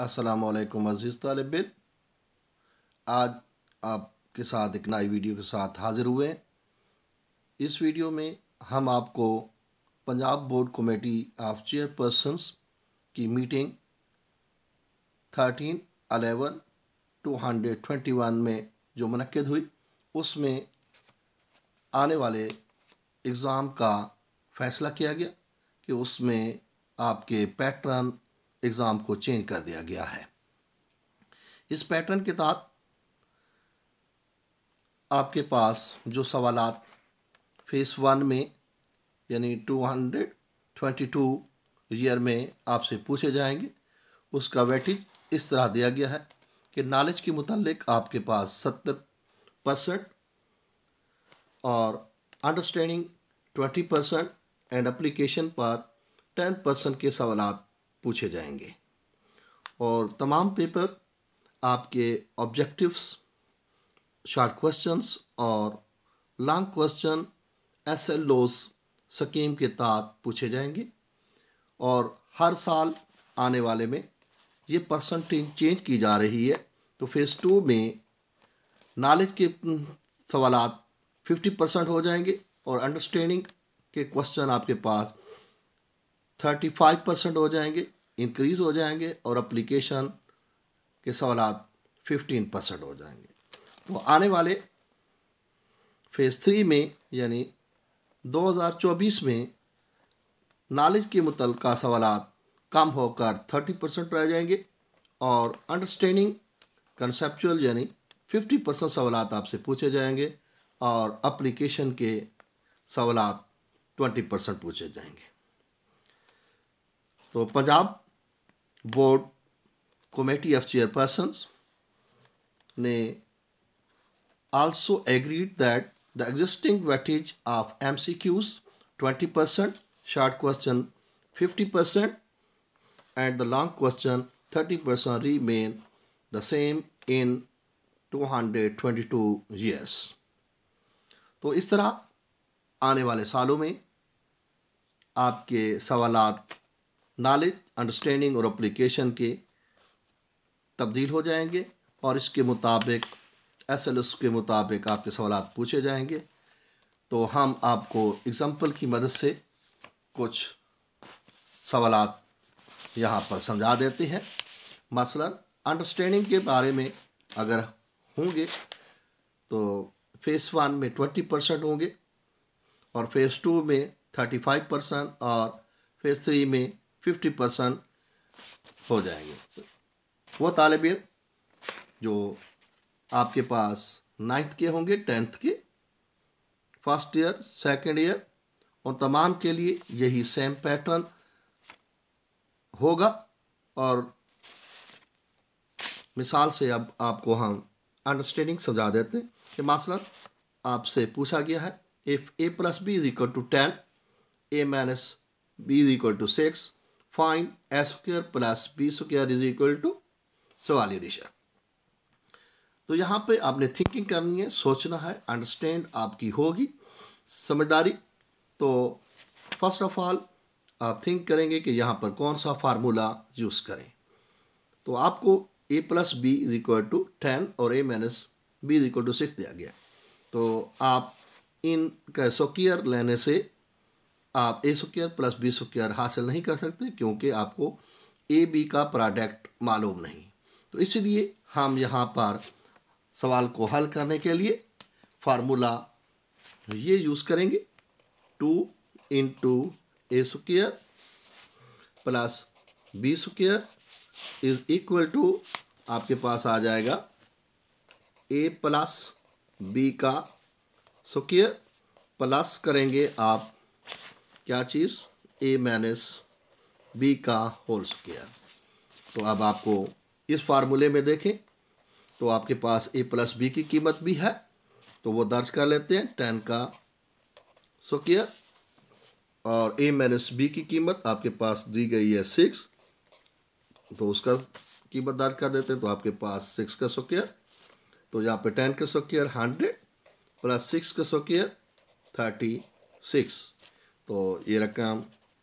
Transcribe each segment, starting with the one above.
असलकम अज़ीज़ तालब आज आपके साथ एक नई वीडियो के साथ हाज़िर हुए हैं इस वीडियो में हम आपको Punjab board committee of chairpersons की meeting thirteen eleven two hundred twenty one में जो मनद हुई उसमें आने वाले एग्ज़ाम का फ़ैसला किया गया कि उसमें आपके पैटर्न एग्ज़ाम को चेंज कर दिया गया है इस पैटर्न के तहत आपके पास जो सवाल फेस वन में यानी two hundred twenty two year में आपसे पूछे जाएंगे उसका वेटिज इस तरह दिया गया है कि नॉलेज के मुतलक आपके पास सत्तर परसेंट और understanding twenty percent and application पर टेन परसेंट के सवाल पूछे जाएंगे और तमाम पेपर आपके ऑब्जेक्टिव्स शॉर्ट क्वेश्चंस और long question S L scheme के तहत पूछे जाएंगे और हर साल आने वाले में ये परसेंटेज चेंज की जा रही है तो फेज़ टू में नॉलेज के सवाल फिफ्टी परसेंट हो जाएंगे और अंडरस्टैंडिंग के क्वेश्चन आपके पास थर्टी फाइव परसेंट हो जाएंगे इंक्रीज़ हो जाएंगे और अप्लीकेशन के सवालत फिफ्टीन परसेंट हो जाएंगे तो आने वाले फेज़ थ्री में यानी 2024 में नॉलेज के मुतल सवाल कम होकर 30 परसेंट रह जाएंगे और अंडरस्टैंडिंग कंसेप्चुअल यानी 50 परसेंट सवाल आपसे पूछे जाएंगे और अप्लीकेशन के सवाल 20 परसेंट पूछे जाएंगे तो Punjab board committee of chairperson ने also agreed that the existing weightage of M C Qs twenty percent short question fifty percent and the long question thirty percent remain the same in two hundred twenty two years तो इस तरह आने वाले सालों में आपके सवाल knowledge understanding और अप्लीकेशन के तब्दील हो जाएंगे और इसके मुताबिक एस एल एस के मुताबिक आपके सवाल पूछे जाएंगे तो हम आपको एग्ज़ाम्पल की मदद से कुछ सवाल यहाँ पर समझा देते हैं मसलन अंडरस्टैंडिंग के बारे में अगर होंगे तो फेज़ वन में ट्वेंटी परसेंट होंगे और फेज़ टू में थर्टी फाइव परसेंट और फेज़ थ्री में फिफ्टी परसेंट हो जाएंगे वो तालब जो आपके पास नाइन्थ के होंगे टेंथ के फर्स्ट ईयर सेकेंड ईयर और तमाम के लिए यही सेम पैटर्न होगा और मिसाल से अब आपको हम अंडरस्टैंडिंग समझा देते हैं कि मसला आपसे पूछा गया है if A plus B is equal to ten A minus B is equal to six A square plus B square is equal to सवाल ये दिशा तो यहाँ पे आपने थिंकिंग करनी है सोचना है अंडरस्टैंड आपकी होगी समझदारी तो फर्स्ट ऑफ ऑल आप थिंक करेंगे कि यहाँ पर कौन सा फार्मूला यूज़ करें तो आपको A plus B is equal to ten और A minus B is equal to six दिया गया तो आप इन का सोकियर लेने से आप A square plus B square हासिल नहीं कर सकते क्योंकि आपको ए बी का प्रोडक्ट मालूम नहीं तो इसलिए हम यहाँ पर सवाल को हल करने के लिए फार्मूला ये यूज़ करेंगे two into A square plus B square is equal to आपके पास आ जाएगा ए प्लस बी का स्क्र प्लस करेंगे आप क्या चीज़ ए माइनस बी का होल स्क्वायर तो अब आपको इस फार्मूले में देखें तो आपके पास ए प्लस बी की कीमत भी है तो वो दर्ज कर लेते हैं टेन का स्क्वायर और ए माइनस बी की कीमत आपके पास दी गई है सिक्स तो उसका कीमत दर्ज कर देते हैं तो आपके पास सिक्स का स्क्वायर तो यहाँ पे टेन का स्क्वायर हंड्रेड प्लस सिक्स का स्क्वायर थर्टी सिक्स तो ये रकम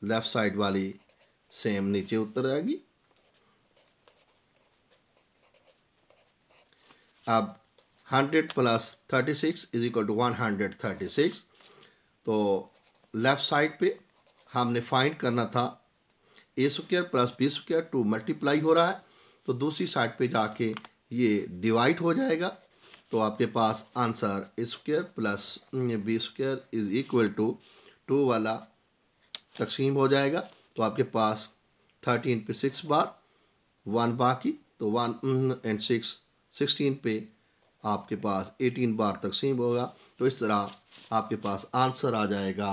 लेफ़्ट साइड वाली सेम नीचे उतर आएगी अब hundred plus thirty six is equal to one hundred thirty six तो लेफ़्ट साइड पे हमने फाइंड करना था A square plus B square two multiply हो रहा है तो दूसरी साइड पे जाके ये डिवाइड हो जाएगा तो आपके पास answer A square plus B square is equal to two वाला तकसीम हो जाएगा तो आपके पास थर्टीन पे सिक्स बार वन बाकी तो वन एंड सिक्स सिक्सटीन पे आपके पास एटीन बार तकसीम होगा तो इस तरह आपके पास आंसर आ जाएगा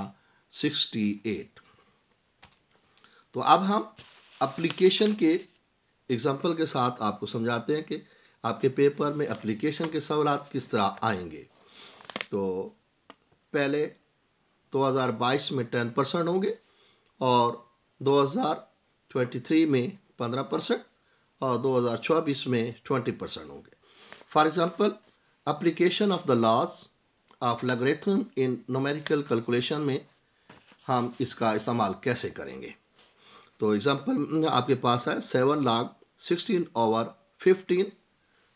सिक्सटी एट तो अब हम अप्लीकेशन के एग्ज़ाम्पल के साथ आपको समझाते हैं कि आपके पेपर में अप्लीकेशन के सवाल किस तरह आएंगे तो पहले 2022 में 10 परसेंट होंगे और 2023 में 15 परसेंट और 2024 में 20 परसेंट होंगे for example application of the laws of logarithm in numerical calculation में हम इसका इस्तेमाल कैसे करेंगे तो एग्ज़ाम्पल आपके पास है seven log sixteen over fifteen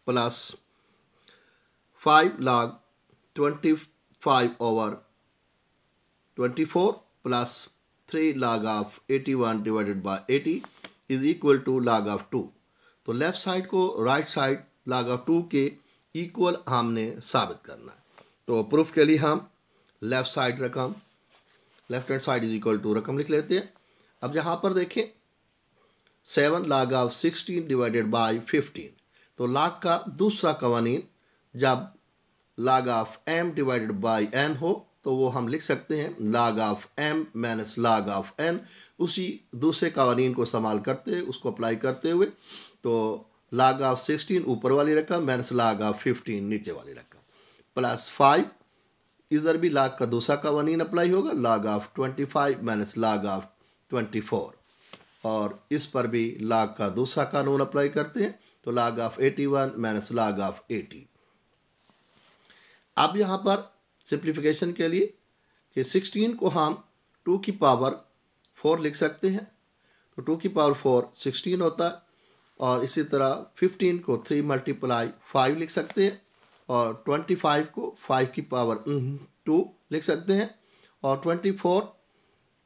plus five log twenty five over 24 plus 3 log of 81 divided by 80 is equal to log of 2. तो लेफ़्ट साइड को राइट साइड log of 2 के इक्वल हमने साबित करना है तो प्रूफ के लिए हम लेफ़्ट साइड रकम left hand side is equal to रकम लिख लेते हैं अब यहाँ पर देखें seven log of sixteen divided by fifteen तो लाग का दूसरा कवानीन जब log of M divided by N हो तो वो हम लिख सकते हैं log of M minus log of N उसी दूसरे कवानीन को इस्तेमाल करते उसको अप्लाई करते हुए तो लाग ऑफ सिक्सटीन ऊपर वाली रकम माइनस लाग ऑफ फिफ्टीन नीचे वाली रकम प्लस फाइव इधर भी लाग का दूसरा कवानीन अप्लाई होगा log of twenty five minus log of twenty four और इस पर भी लाग का दूसरा कानून अप्लाई करते हैं तो log of eighty one minus log of eighty अब यहाँ पर सिंप्लीफिकेशन के लिए कि सिक्सटीन को हम टू की पावर फोर लिख सकते हैं तो टू की पावर फोर सिक्सटीन होता है और इसी तरह फिफ्टीन को थ्री मल्टीप्लाई फाइव लिख सकते हैं और ट्वेंटी फाइव को फाइव की पावर टू लिख सकते हैं और ट्वेंटी फोर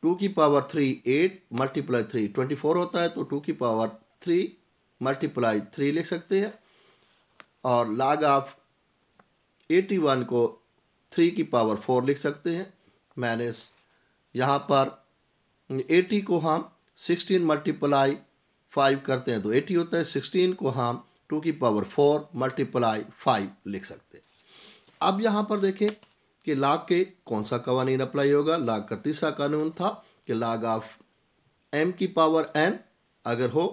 टू की power three eight multiply three twenty four होता है तो टू की पावर थ्री मल्टीप्लाई थ्री लिख सकते हैं और लाग ऑफ एटी वन को थ्री की पावर फोर लिख सकते हैं मैंने यहाँ पर एटी को हम सिक्सटीन मल्टीप्लाई फाइव करते हैं तो एटी होता है सिक्सटीन को हम टू की पावर फोर मल्टीप्लाई फाइव लिख सकते हैं अब यहाँ पर देखें कि लाग के कौन सा कवानीन अप्लाई होगा लाग का तीसरा कानून था कि लाग ऑफ एम की पावर एन अगर हो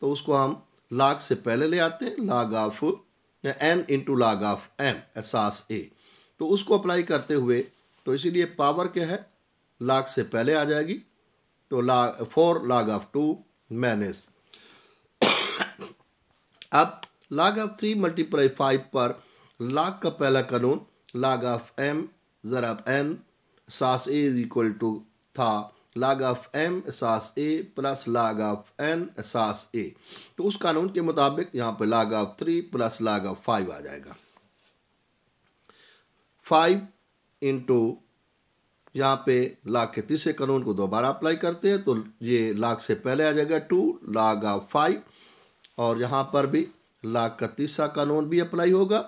तो उसको हम लाग से पहले ले आते हैं log of N into log of M एहसास ए तो उसको अप्लाई करते हुए तो इसीलिए पावर क्या है लाख से पहले आ जाएगी तो ला four log of two minus अब log of three multiply five पर लाग का पहला कानून लाग ऑफ एम जरा एन सास ए इज इक्वल टू था लाग ऑफ एम सास ए प्लस लाग ऑफ एन सास ए तो उस कानून के मुताबिक यहाँ पे log of three plus log of five आ जाएगा फाइव इंटू यहाँ पे लाख के तीसरे कानून को दोबारा अप्लाई करते हैं तो ये लाख से पहले आ जाएगा टू लाख ऑफ फाइव और यहाँ पर भी लाख का तीसरा कानून भी अप्लाई होगा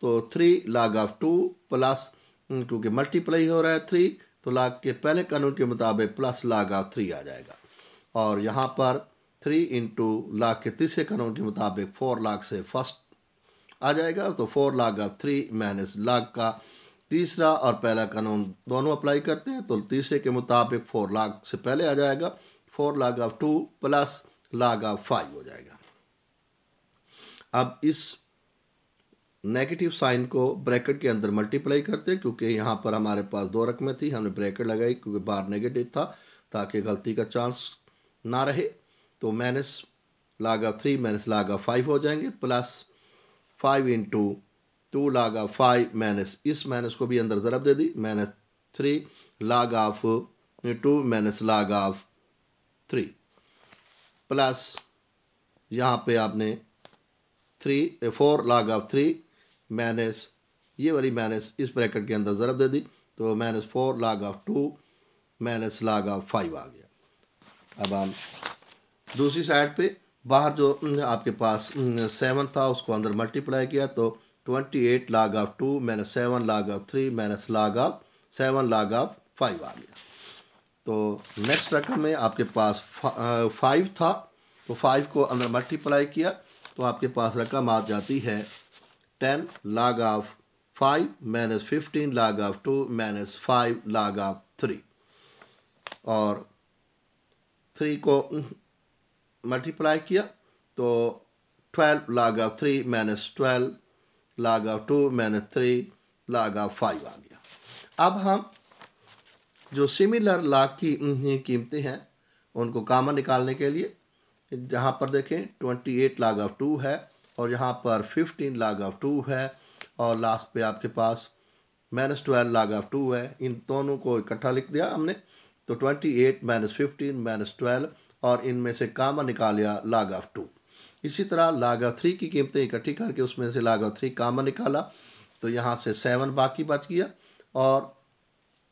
तो three log of two plus क्योंकि मल्टीप्लाई हो रहा है थ्री तो लाख के पहले कानून के मुताबिक प्लस लाख ऑफ थ्री आ जाएगा और यहाँ पर थ्री इंटू लाख के तीसरे कानून के मुताबिक फोर लाख से फर्स्ट आ जाएगा तो four log of three minus लाग का तीसरा और पहला कानून दोनों अप्लाई करते हैं तो तीसरे के मुताबिक फोर लाख से पहले आ जाएगा four log of two plus log of five हो जाएगा अब इस नेगेटिव साइन को ब्रैकेट के अंदर मल्टीप्लाई करते हैं क्योंकि यहाँ पर हमारे पास दो रकमें थी हमने ब्रैकेट लगाई क्योंकि बार नेगेटिव था ताकि गलती का चांस ना रहे तो माइनस लागा थ्री माइनस लागा फाइव हो जाएंगे plus five into two log of five minus इस माइनस को भी अंदर ज़रब दे दी minus three log of two minus log of three plus यहाँ पे आपने three four log of three minus ये वाली माइनस इस ब्रैकेट के अंदर ज़रब दे दी तो minus four log of two minus log of five आ गया अब हम दूसरी साइड पे बाहर जो आपके पास सेवन था उसको अंदर मल्टीप्लाई किया तो twenty eight log of two minus seven log of three minus log of seven log of five आ गया तो नेक्स्ट रकम में आपके पास फाइव था तो फाइव को अंदर मल्टीप्लाई किया तो आपके पास रकम आ जाती है ten log of five minus fifteen log of two minus five log of three और थ्री को मल्टीप्लाई किया तो twelve log of three minus twelve log of two minus three log of five आ गया अब हम जो सिमिलर लाग की कीमतें हैं उनको कामन निकालने के लिए जहाँ पर देखें twenty eight log of two है और यहाँ पर फिफ्टीन लाग ऑफ टू है और लास्ट पे आपके पास minus twelve log of two है इन दोनों को इकट्ठा लिख दिया हमने तो twenty eight minus fifteen minus twelve और इनमें से कामा निकाल लाग ऑफ टू इसी तरह ऑफ थ्री की कीमतें इकट्ठी करके उसमें से लाग ऑफ थ्री कामा निकाला तो यहाँ से सेवन बाकी बच गया और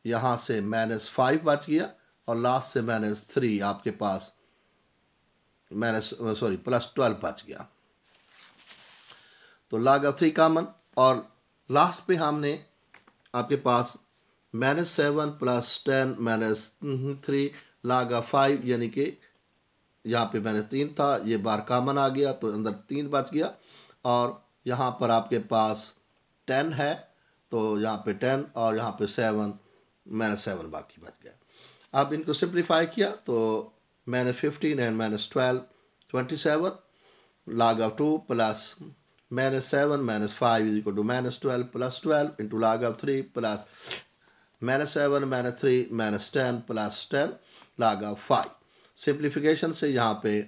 यहाँ से माइनस फाइव बच गया और लास्ट से माइनस थ्री आपके पास माइनस सॉरी प्लस ट्वेल्व बच गया तो लाग ऑफ थ्री कामन और लास्ट पे हमने आपके पास minus seven plus ten minus hmm, three log of five यानी कि यहाँ पे मैंने तीन था ये बार कामन आ गया तो अंदर तीन बच गया और यहाँ पर आपके पास टेन है तो यहाँ पे टेन और यहाँ पे सेवन मैंने सेवन बाकी बच गया अब इनको सिंप्लीफाई किया तो मैंने fifteen and minus twelve twenty seven log of two plus minus seven minus five is equal to minus twelve plus twelve into log of three plus minus seven minus three minus ten plus ten log of five simplification से यहाँ पे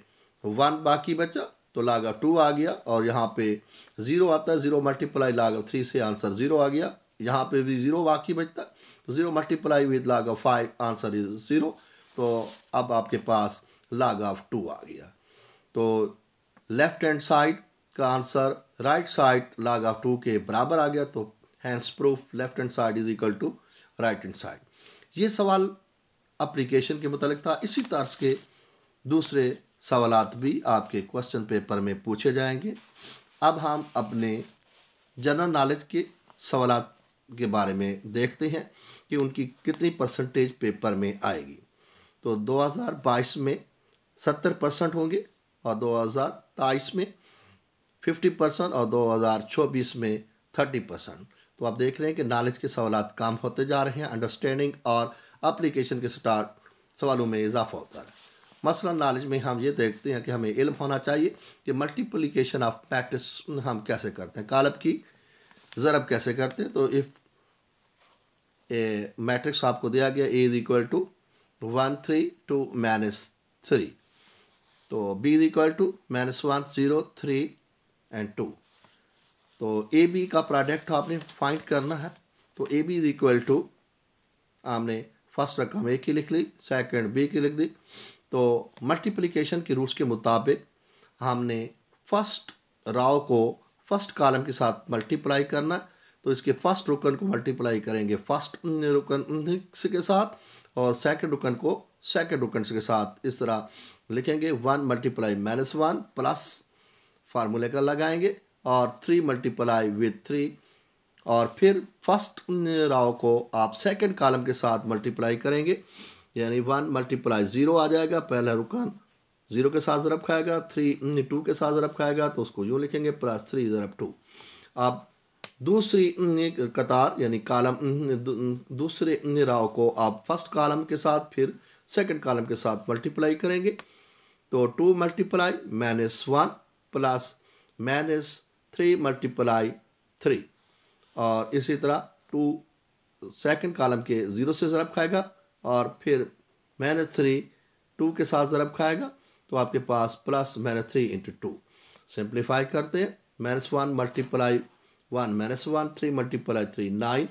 one बाकी बचा तो log of to आ गया और यहाँ पे ज़ीरो आता है zero multiply log of three से आंसर ज़ीरो आ गया यहाँ पे भी ज़ीरो बाकी बचता तो zero multiply with log of five answer is zero तो अब आपके पास लाग ऑफ टू आ गया तो लेफ्ट हैंड साइड का answer right side log of two के बराबर आ गया तो hence proof left hand side is equal to right hand side ये सवाल अप्लीकेशन के मतलब था इसी तर्ज के दूसरे सवाल भी आपके क्वेश्चन पेपर में पूछे जाएंगे अब हम अपने जनरल नॉलेज के सवाल के बारे में देखते हैं कि उनकी कितनी परसेंटेज पेपर में आएगी तो 2022 में 70 परसेंट होंगे और 2023 में 50 परसेंट और 2024 में 30 परसेंट तो आप देख रहे हैं कि नॉलेज के सवाल कम होते जा रहे हैं अंडरस्टैंडिंग और अप्लीकेशन के स्टार्ट सवालों में इजाफा होता है मसला नॉलेज में हम ये देखते हैं कि हमें इल्म होना चाहिए कि मल्टीप्लिकेशन ऑफ प्रैक्टिस हम कैसे करते हैं कालब की ज़रब कैसे करते हैं तो इफ़ ए मैट्रिक्स आपको दिया गया A is equal to one three two minus three तो B is equal to minus one zero three and two तो ए बी का प्रोडक्ट आपने फाइंड करना है तो A B is equal to आपने फर्स्ट रकम ए की लिख ली सेकंड बी की लिख दी तो मल्टीप्लिकेशन के रूल्स के मुताबिक हमने फर्स्ट राव को फर्स्ट कॉलम के साथ मल्टीप्लाई करना तो इसके फर्स्ट रुकन को मल्टीप्लाई करेंगे फर्स्ट रुकन के साथ और सेकंड रुकन को सेकंड रुकन के साथ इस तरह लिखेंगे one multiply minus one plus फार्मूले का लगाएंगे और थ्री मल्टीप्लाई विथ थ्री और फिर फर्स्ट राव को आप सेकंड कॉलम के साथ मल्टीप्लाई करेंगे यानी वन मल्टीप्लाई ज़ीरो आ जाएगा पहला रुकान ज़ीरो के साथ ज़रब खाएगा थ्री टू के साथ ज़रब खाएगा तो उसको यूँ लिखेंगे प्लस थ्री ज़रब टू आप दूसरी कतार यानी कॉलम दूसरे राव को आप फर्स्ट कॉलम के साथ फिर सेकंड कॉलम के साथ मल्टीप्लाई करेंगे तो two multiply minus one plus minus three multiply three और इसी तरह टू सेकंड कॉलम के ज़ीरो से ज़रब खाएगा और फिर माइनस थ्री टू के साथ ज़रब खाएगा तो आपके पास plus minus three into two simplify करते हैं minus one multiply one minus one three multiply three nine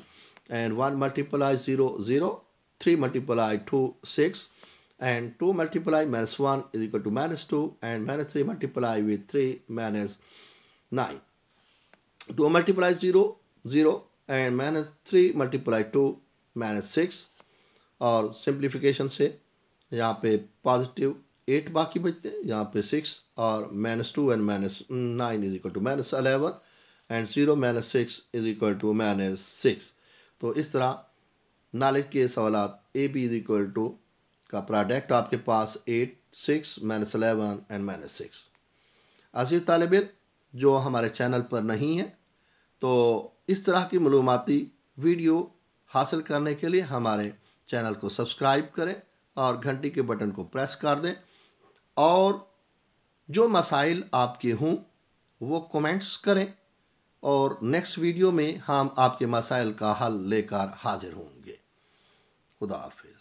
and one multiply zero zero three multiply two six and two multiply minus one is equal to minus two and minus three multiply with three minus nine two multiply zero zero and minus three multiply two minus six और simplification से यहाँ पे positive eight बाकी बचते हैं यहाँ पे six और minus two and minus nine is equal to minus eleven and zero minus six is equal to minus six तो इस तरह नॉलेज के सवाल A B is equal to का प्रोडक्ट आपके पास eight six minus eleven and minus six अजीज़ तालब जो हमारे चैनल पर नहीं है तो इस तरह की मलूमती वीडियो हासिल करने के लिए हमारे चैनल को सब्सक्राइब करें और घंटी के बटन को प्रेस कर दें और जो मसाइल आपके हों वो कमेंट्स करें और नेक्स्ट वीडियो में हम आपके मसाइल का हल लेकर हाजिर होंगे खुदा हाफिज